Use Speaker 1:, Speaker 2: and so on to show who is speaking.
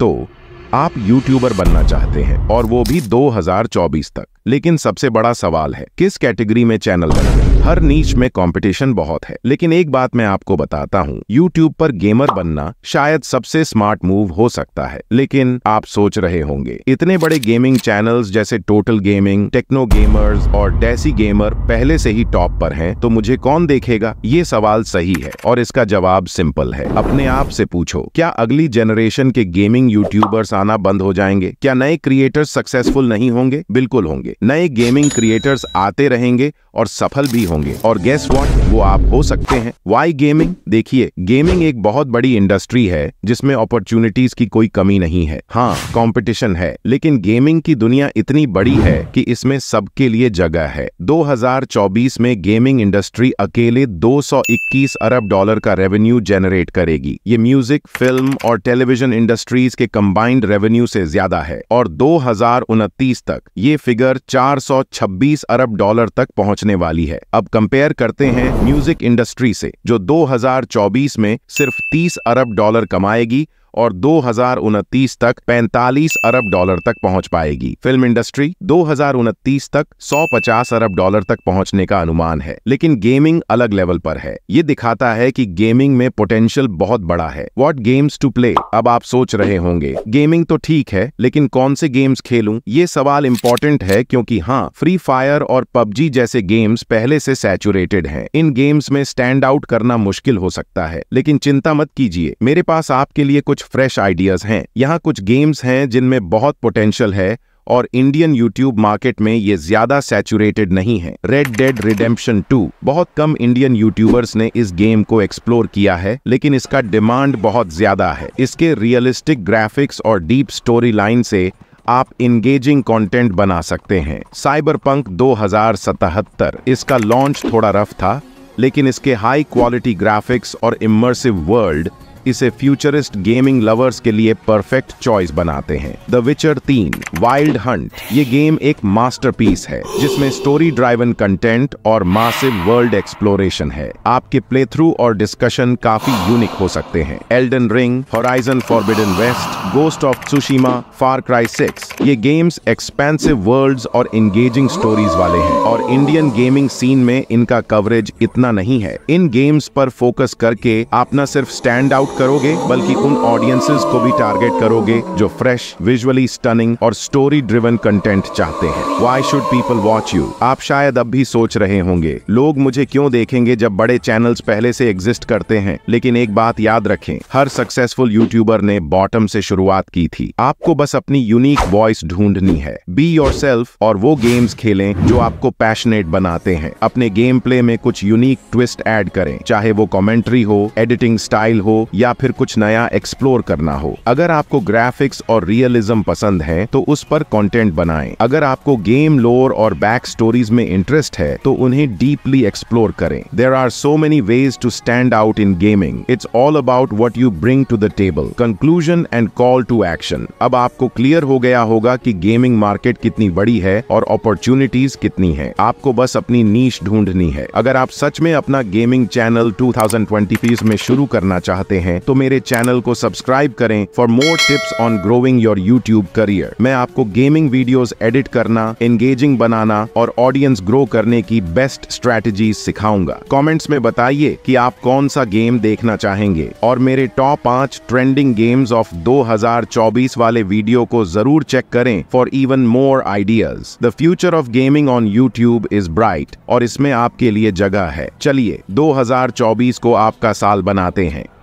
Speaker 1: तो आप यूट्यूबर बनना चाहते हैं और वो भी 2024 तक लेकिन सबसे बड़ा सवाल है किस कैटेगरी में चैनल बनना हर नीच में कंपटीशन बहुत है लेकिन एक बात मैं आपको बताता हूँ यूट्यूब पर गेमर बनना शायद सबसे स्मार्ट मूव हो सकता है लेकिन आप सोच रहे होंगे इतने बड़े गेमिंग चैनल्स जैसे टोटल गेमिंग टेक्नो गेमर्स और डेसी गेमर पहले से ही टॉप पर हैं, तो मुझे कौन देखेगा ये सवाल सही है और इसका जवाब सिंपल है अपने आप से पूछो क्या अगली जनरेशन के गेमिंग यूट्यूबर्स आना बंद हो जाएंगे क्या नए क्रिएटर्स सक्सेसफुल नहीं होंगे बिल्कुल होंगे रहेंगे नए गेमिंग क्रिएटर्स आते रहेंगे और सफल भी होंगे और गेस वॉट वो आप हो सकते हैं वाई गेमिंग देखिए गेमिंग एक बहुत बड़ी इंडस्ट्री है जिसमें अपॉर्चुनिटीज की कोई कमी नहीं है हाँ कंपटीशन है लेकिन गेमिंग की दुनिया इतनी बड़ी है कि इसमें सबके लिए जगह है 2024 में गेमिंग इंडस्ट्री अकेले 221 अरब डॉलर का रेवेन्यू जेनरेट करेगी ये म्यूजिक फिल्म और टेलीविजन इंडस्ट्रीज के कंबाइंड रेवेन्यू से ज्यादा है और दो तक ये फिगर 426 अरब डॉलर तक पहुंचने वाली है अब कंपेयर करते हैं म्यूजिक इंडस्ट्री से जो 2024 में सिर्फ 30 अरब डॉलर कमाएगी और दो तक 45 अरब डॉलर तक पहुंच पाएगी फिल्म इंडस्ट्री दो तक 150 अरब डॉलर तक पहुंचने का अनुमान है लेकिन गेमिंग अलग लेवल पर है ये दिखाता है कि गेमिंग में पोटेंशियल बहुत बड़ा है वॉट गेम्स टू प्ले अब आप सोच रहे होंगे गेमिंग तो ठीक है लेकिन कौन से गेम्स खेलूं ये सवाल इम्पोर्टेंट है क्योंकि हाँ फ्री फायर और पबजी जैसे गेम्स पहले से सैचुरेटेड हैं इन गेम्स में स्टैंड आउट करना मुश्किल हो सकता है लेकिन चिंता मत कीजिए मेरे पास आपके लिए कुछ कुछ फ्रेश आइडियाज़ हैं यहाँ कुछ गेम्स हैं जिनमें बहुत पोटेंशियल है और इंडियन यूट्यूब मार्केट में ये ज्यादा सैचुरेटेड नहीं है रेड डेड रिडेम्पशन 2 बहुत कम इंडियन यूट्यूबर्स ने इस गेम को एक्सप्लोर किया है लेकिन इसका डिमांड बहुत ज्यादा है इसके रियलिस्टिक ग्राफिक्स और डीप स्टोरी लाइन से आप इंगेजिंग कंटेंट बना सकते हैं साइबर पंक दो इसका लॉन्च थोड़ा रफ था लेकिन इसके हाई क्वालिटी ग्राफिक्स और इमर्सिव वर्ल्ड इसे फ्यूचरिस्ट गेमिंग लवर्स के लिए परफेक्ट चॉइस बनाते हैं द विचर तीन वाइल्ड हंट ये गेम एक मास्टर है जिसमें स्टोरी ड्राइवन कंटेंट और मासिव वर्ल्ड एक्सप्लोरेशन है आपके प्ले थ्रू और डिस्कशन काफी यूनिक हो सकते हैं Elden Ring Horizon Forbidden West Ghost of Tsushima Far Cry six ये गेम्स एक्सपेंसिव वर्ल्ड्स और एंगेजिंग स्टोरीज वाले हैं और इंडियन गेमिंग सीन में इनका कवरेज इतना नहीं है इन गेम्स पर फोकस करके आप न सिर्फ स्टैंड आउट करोगे बल्कि उन ऑडियंसेस को भी टारगेट करोगे जो फ्रेश विजुअली स्टनिंग और स्टोरी ड्रिवन कंटेंट चाहते हैं why should people watch you आप शायद अब भी सोच रहे होंगे लोग मुझे क्यों देखेंगे जब बड़े चैनल्स पहले से एग्जिस्ट करते हैं लेकिन एक बात याद रखें हर सक्सेसफुल यूट्यूबर ने बॉटम से शुरुआत की थी आपको बस अपनी यूनिक वॉइस ढूंढनी है बी योर और वो गेम्स खेलें जो आपको पैशनेट बनाते हैं अपने गेम प्ले में कुछ यूनिक ट्विस्ट ऐड करें चाहे वो कमेंट्री हो एडिटिंग स्टाइल हो या फिर कुछ नया एक्सप्लोर करना हो अगर आपको ग्राफिक्स और रियलिज्म पसंद है तो उस पर कंटेंट बनाएं अगर आपको गेम लोर और बैक स्टोरीज में इंटरेस्ट है तो उन्हें डीपली एक्सप्लोर करें there are so many ways to stand out in gaming it's all about what you bring to the table conclusion and call to action अब आपको क्लियर हो गया होगा की गेमिंग मार्केट कितनी बड़ी है और अपॉर्चुनिटीज कितनी है आपको बस अपनी नीच ढूंढनी है अगर आप सच में अपना गेमिंग चैनल 2023 में शुरू करना चाहते हैं हैं तो मेरे चैनल को सब्सक्राइब करें for more tips on growing your YouTube career मैं आपको गेमिंग वीडियोस एडिट करना एंगेजिंग बनाना और ऑडियंस ग्रो करने की बेस्ट स्ट्रेटेजी सिखाऊंगा कॉमेंट्स में बताइए की आप कौन सा गेम देखना चाहेंगे और मेरे टॉप पाँच ट्रेंडिंग गेम्स ऑफ दो वाले वीडियो को जरूर चेक करें for even more ideas the future of gaming on YouTube is bright और इसमें आपके लिए जगह है चलिए 2024 को आपका साल बनाते हैं